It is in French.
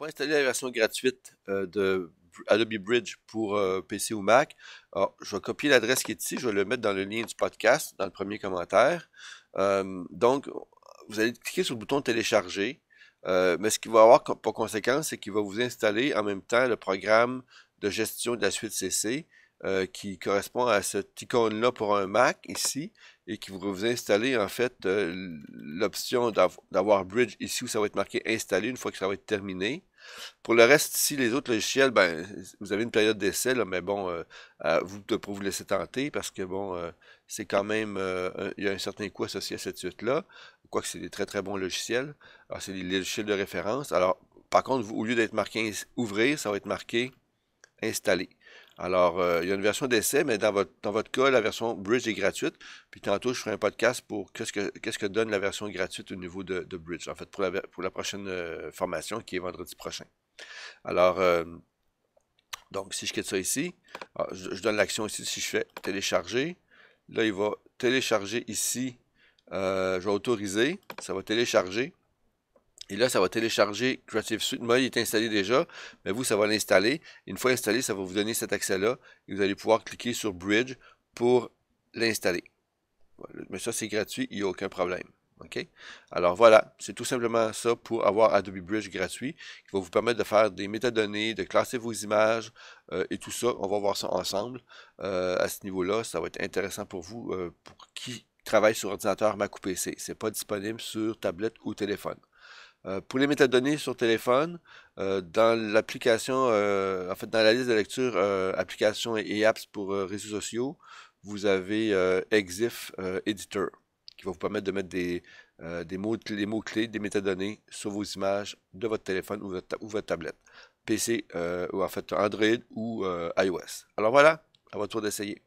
pour installer la version gratuite euh, de Adobe Bridge pour euh, PC ou Mac, Alors, je vais copier l'adresse qui est ici, je vais le mettre dans le lien du podcast, dans le premier commentaire. Euh, donc, vous allez cliquer sur le bouton télécharger. mais ce qu'il va avoir pour conséquence, c'est qu'il va vous installer en même temps le programme de gestion de la suite CC qui correspond à cette icône-là pour un Mac ici et qui va vous installer en fait l'option d'avoir Bridge ici où ça va être marqué installé une fois que ça va être terminé. Pour le reste, ici, les autres logiciels, ben, vous avez une période d'essai, mais bon, euh, euh, vous ne pas vous laisser tenter parce que bon, euh, c'est quand même, il y a un certain coût associé à cette suite-là, quoique c'est des très très bons logiciels. Alors, c'est les logiciels de référence. Alors, par contre, au lieu d'être marqué ouvrir, ça va être marqué installer. Alors, euh, il y a une version d'essai, mais dans votre, dans votre cas, la version Bridge est gratuite. Puis tantôt, je ferai un podcast pour qu'est-ce que, qu'est-ce que donne la version gratuite au niveau de, Bridge, en fait, pour la, prochaine euh, formation qui est vendredi prochain. Alors, euh, donc, si je quitte ça ici, ah, je, donne l'action ici, si je fais télécharger, là, il va télécharger ici, je vais autoriser, ça va télécharger. Et là, ça va télécharger Creative Suite. Moi, il est installé déjà, mais vous, ça va l'installer. Une fois installé, ça va vous donner cet accès-là. vous allez pouvoir cliquer sur Bridge pour l'installer. Mais ça, c'est gratuit, il n'y a aucun problème. OK? Alors voilà, c'est tout simplement ça pour avoir Adobe Bridge gratuit, qui va vous permettre de faire des métadonnées, de classer vos images euh, et tout ça. On va voir ça ensemble euh, à ce niveau-là. Ça va être intéressant pour vous, euh, pour qui travaille sur ordinateur Mac ou PC. Ce n'est pas disponible sur tablette ou téléphone. Euh, pour les métadonnées sur téléphone, euh, dans l'application, euh, en fait, dans la liste de lecture applications et, apps pour réseaux sociaux, vous avez Exif Editor qui va vous permettre de mettre des, mots, les mots-clés des métadonnées sur vos images de votre téléphone ou votre, ou votre tablette. PC, ou en fait Android ou iOS. Alors voilà, à votre tour d'essayer.